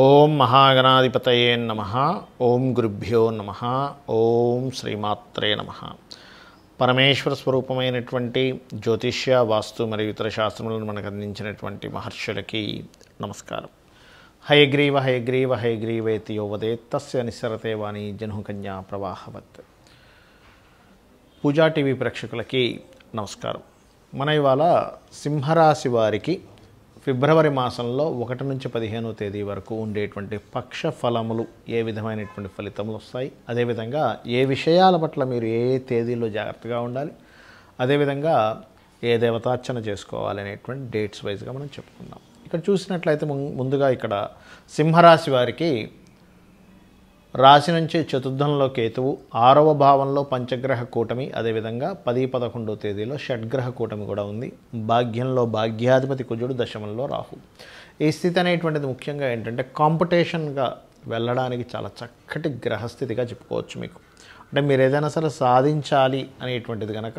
ఓం మహాగణాధిపతయే నమ ఓం గురుభ్యో నమ ఓం శ్రీమాత్రే నమ పరమేశ్వర స్వరూపమైనటువంటి జ్యోతిష్య వాస్తు మరియు ఇతర శాస్త్రములను మనకు అందించినటువంటి మహర్షులకి నమస్కారం హయగ్రీవ హయగ్రీవ హయగ్రీవేతి యోవదే తస్య నిస్సరతే వాణి జనుకన్యా ప్రవాహవత్ పూజా టీవీ ప్రేక్షకులకి నమస్కారం మన ఇవాళ సింహరాశి వారికి ఫిబ్రవరి మాసంలో ఒకటి నుంచి పదిహేనో తేదీ వరకు ఉండేటువంటి పక్ష ఫలములు ఏ విధమైనటువంటి ఫలితములు వస్తాయి అదేవిధంగా ఏ విషయాల పట్ల మీరు ఏ తేదీలో జాగ్రత్తగా ఉండాలి అదేవిధంగా ఏ దేవతార్చన చేసుకోవాలి అనేటువంటి డేట్స్ వైజ్గా మనం చెప్పుకుందాం ఇక్కడ చూసినట్లయితే ముందుగా ఇక్కడ సింహరాశి వారికి రాశి నుంచి చతుర్థంలో కేతువు ఆరవ భావంలో పంచగ్రహ కూటమి అదేవిధంగా పది పదకొండో తేదీలో షడ్గ్రహ కూటమి కూడా ఉంది భాగ్యంలో భాగ్యాధిపతి కుజుడు దశమంలో రాహు ఈ స్థితి అనేటువంటిది ముఖ్యంగా ఏంటంటే కాంపిటీషన్గా వెళ్ళడానికి చాలా చక్కటి గ్రహస్థితిగా చెప్పుకోవచ్చు మీకు అంటే మీరు ఏదైనా సరే సాధించాలి అనేటువంటిది కనుక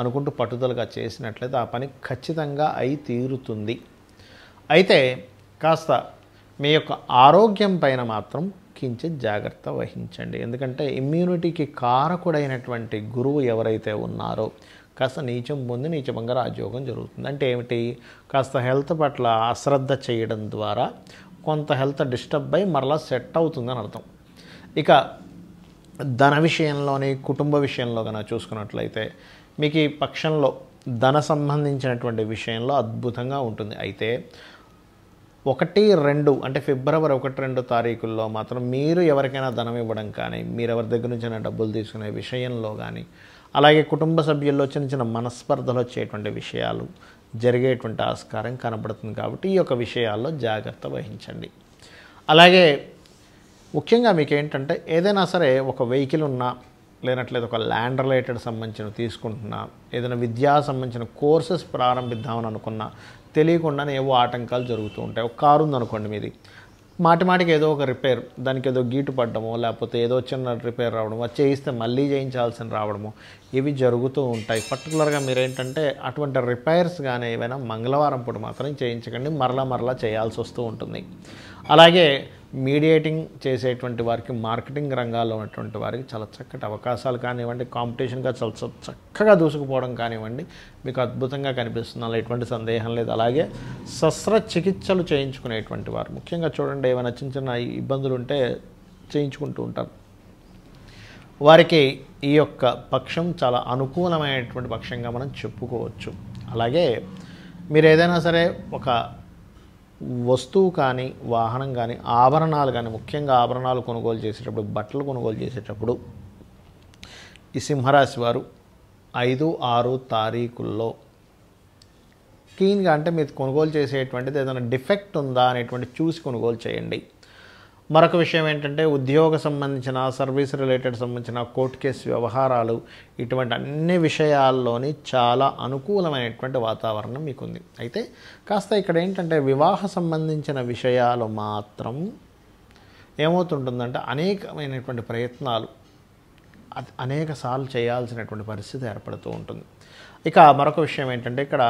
అనుకుంటూ పట్టుదలగా చేసినట్లయితే ఆ పని ఖచ్చితంగా అయి తీరుతుంది అయితే కాస్త మీ యొక్క ఆరోగ్యం పైన మాత్రం కించిత్ జాగ్రత్త వహించండి ఎందుకంటే ఇమ్యూనిటీకి కారకుడైనటువంటి గురువు ఎవరైతే ఉన్నారో కాస్త నీచం పొంది నీచమంగా రాజయోగం జరుగుతుంది అంటే ఏమిటి కాస్త హెల్త్ పట్ల అశ్రద్ధ చేయడం ద్వారా కొంత హెల్త్ డిస్టర్బ్ అయి మరలా సెట్ అవుతుందని అర్థం ఇక ధన విషయంలోని కుటుంబ విషయంలో కనుక చూసుకున్నట్లయితే మీకు ఈ పక్షంలో ధన సంబంధించినటువంటి విషయంలో అద్భుతంగా ఉంటుంది అయితే ఒకటి రెండు అంటే ఫిబ్రవరి ఒకటి రెండు తారీఖుల్లో మాత్రం మీరు ఎవరికైనా ధనం ఇవ్వడం కానీ మీరు ఎవరి దగ్గర నుంచి డబ్బులు తీసుకునే విషయంలో కానీ అలాగే కుటుంబ సభ్యుల్లో చిన్న చిన్న మనస్పర్ధలు వచ్చేటువంటి విషయాలు జరిగేటువంటి ఆస్కారం కనబడుతుంది కాబట్టి ఈ యొక్క విషయాల్లో జాగ్రత్త వహించండి అలాగే ముఖ్యంగా మీకు ఏంటంటే ఏదైనా సరే ఒక వెహికల్ ఉన్నా లేనట్లేదు ఒక ల్యాండ్ రిలేటెడ్ సంబంధించిన తీసుకుంటున్నా ఏదైనా విద్యా సంబంధించిన కోర్సెస్ ప్రారంభిద్దామని అనుకున్నా తెలియకుండానే ఏవో ఆటంకాలు జరుగుతూ ఉంటాయి ఒక కారు ఉందనుకోండి మీది మాటి మాటికి ఏదో ఒక రిపేర్ దానికి ఏదో గీటు పడ్డమో లేకపోతే ఏదో చిన్న రిపేర్ అది చేయిస్తే మళ్ళీ చేయించాల్సిన రావడము ఇవి జరుగుతూ ఉంటాయి పర్టికులర్గా మీరేంటంటే అటువంటి రిపైర్స్ కానీ ఏవైనా మంగళవారం పూట మాత్రం చేయించకండి మరలా మరలా చేయాల్సి వస్తూ ఉంటుంది అలాగే మీడియేటింగ్ చేసేటువంటి వారికి మార్కెటింగ్ రంగాల్లో ఉన్నటువంటి వారికి చాలా చక్కటి అవకాశాలు కానివ్వండి కాంపిటీషన్గా చాలా చక్కగా దూసుకుపోవడం కానివ్వండి మీకు అద్భుతంగా కనిపిస్తుంది ఎటువంటి సందేహం లేదు అలాగే శస్త్రచికిత్సలు చేయించుకునేటువంటి వారు ముఖ్యంగా చూడండి ఏమైనా చిన్న చిన్న ఇబ్బందులు ఉంటే చేయించుకుంటూ ఉంటారు వారికి ఈ యొక్క పక్షం చాలా అనుకూలమైనటువంటి పక్షంగా మనం చెప్పుకోవచ్చు అలాగే మీరు ఏదైనా సరే ఒక వస్తువు కానీ వాహనం కానీ ఆభరణాలు కానీ ముఖ్యంగా ఆభరణాలు కొనుగోలు చేసేటప్పుడు బట్టలు కొనుగోలు చేసేటప్పుడు ఈ సింహరాశి వారు ఐదు ఆరు తారీఖుల్లో క్లీన్గా అంటే మీరు కొనుగోలు చేసేటువంటిది ఏదైనా డిఫెక్ట్ ఉందా అనేటువంటి చూసి కొనుగోలు చేయండి మరొక విషయం ఏంటంటే ఉద్యోగ సంబంధించిన సర్వీస్ రిలేటెడ్ సంబంధించిన కోర్టు కేసు వ్యవహారాలు ఇటువంటి అన్ని విషయాల్లోని చాలా అనుకూలమైనటువంటి వాతావరణం మీకుంది అయితే కాస్త ఇక్కడ ఏంటంటే వివాహ సంబంధించిన విషయాలు మాత్రం ఏమవుతుంటుందంటే అనేకమైనటువంటి ప్రయత్నాలు అనేక సార్లు చేయాల్సినటువంటి పరిస్థితి ఏర్పడుతూ ఉంటుంది ఇక మరొక విషయం ఏంటంటే ఇక్కడ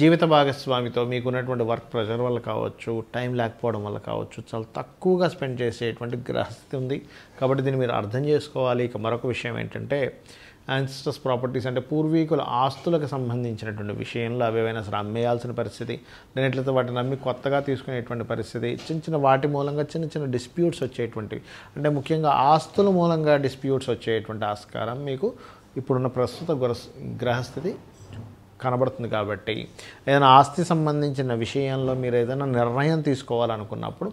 జీవిత భాగస్వామితో మీకు ఉన్నటువంటి వర్క్ ప్రెషర్ వల్ల కావచ్చు టైం లేకపోవడం వల్ల కావచ్చు చాలా తక్కువగా స్పెండ్ చేసేటువంటి గ్రహస్థితి ఉంది కాబట్టి దీన్ని మీరు అర్థం చేసుకోవాలి ఇక మరొక విషయం ఏంటంటే యాన్సిస్టర్స్ ప్రాపర్టీస్ అంటే పూర్వీకుల ఆస్తులకు సంబంధించినటువంటి విషయంలో అవి ఏమైనా అసలు అమ్మేయాల్సిన పరిస్థితి లేనట్లయితే వాటిని అమ్మి కొత్తగా తీసుకునేటువంటి పరిస్థితి చిన్న చిన్న వాటి మూలంగా చిన్న చిన్న డిస్ప్యూట్స్ వచ్చేటువంటివి అంటే ముఖ్యంగా ఆస్తుల మూలంగా డిస్ప్యూట్స్ వచ్చేటువంటి ఆస్కారం మీకు ఇప్పుడున్న ప్రస్తుత గ్రహస్థితి కనబడుతుంది కాబట్టి ఏదైనా ఆస్తి సంబంధించిన విషయంలో మీరు ఏదైనా నిర్ణయం తీసుకోవాలనుకున్నప్పుడు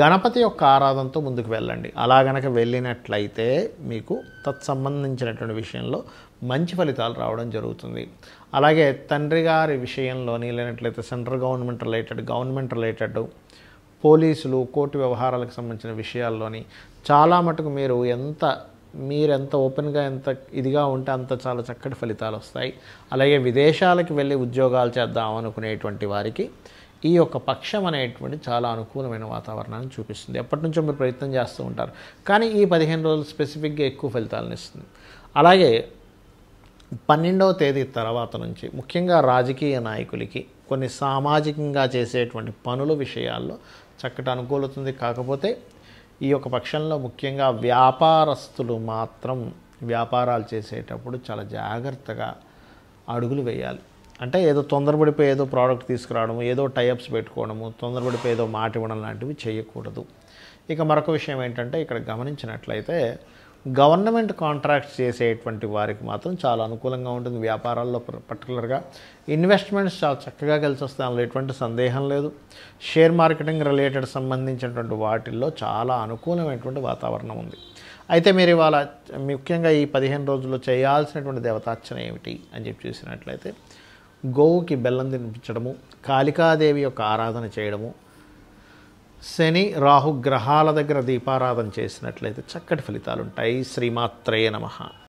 గణపతి యొక్క ఆరాధనతో ముందుకు వెళ్ళండి అలా గనక వెళ్ళినట్లయితే మీకు తత్సంబంధించినటువంటి విషయంలో మంచి ఫలితాలు రావడం జరుగుతుంది అలాగే తండ్రి గారి విషయంలోని లేనట్లయితే central government related government related పోలీసులు కోర్టు వ్యవహారాలకు సంబంధించిన విషయాల్లోని చాలా మటుకు మీరు ఎంత మీరు ఎంత ఓపెన్గా ఎంత ఇదిగా ఉంటే అంత చాలా చక్కటి ఫలితాలు వస్తాయి అలాగే విదేశాలకు వెళ్ళి ఉద్యోగాలు చేద్దాం అనుకునేటువంటి వారికి ఈ యొక్క పక్షం అనేటువంటి చాలా అనుకూలమైన వాతావరణాన్ని చూపిస్తుంది ఎప్పటి నుంచో మీరు ప్రయత్నం చేస్తూ ఉంటారు కానీ ఈ పదిహేను రోజులు స్పెసిఫిక్గా ఎక్కువ ఫలితాలను ఇస్తుంది అలాగే పన్నెండవ తేదీ తర్వాత నుంచి ముఖ్యంగా రాజకీయ నాయకులకి కొన్ని సామాజికంగా చేసేటువంటి పనుల విషయాల్లో చక్కటి అనుకూలతుంది కాకపోతే ఈ యొక్క పక్షంలో ముఖ్యంగా వ్యాపారస్తులు మాత్రం వ్యాపారాలు చేసేటప్పుడు చాలా జాగ్రత్తగా అడుగులు వేయాలి అంటే ఏదో తొందరపడిపోయి ఏదో ప్రోడక్ట్ తీసుకురావడము ఏదో టైఅప్స్ పెట్టుకోవడము తొందరపడిపోయి ఏదో మాట ఇవ్వడం లాంటివి చేయకూడదు ఇక మరొక విషయం ఏంటంటే ఇక్కడ గమనించినట్లయితే గవర్నమెంట్ కాంట్రాక్ట్స్ చేసేటువంటి వారికి మాత్రం చాలా అనుకూలంగా ఉంటుంది వ్యాపారాల్లో పర్టికులర్గా ఇన్వెస్ట్మెంట్స్ చాలా చక్కగా కలిసి వస్తాయి అందులో ఎటువంటి సందేహం లేదు షేర్ మార్కెటింగ్ రిలేటెడ్ సంబంధించినటువంటి వాటిల్లో చాలా అనుకూలమైనటువంటి వాతావరణం ఉంది అయితే మీరు ఇవాళ ముఖ్యంగా ఈ పదిహేను రోజుల్లో చేయాల్సినటువంటి దేవతార్చన ఏమిటి అని చెప్పి చూసినట్లయితే గోవుకి బెల్లం తినిపించడము కాళికాదేవి యొక్క ఆరాధన చేయడము శని రాహు గ్రహాల దగ్గర దీపారాధన చేసినట్లయితే చక్కటి ఫలితాలు ఉంటాయి శ్రీమాత్రేయ నమ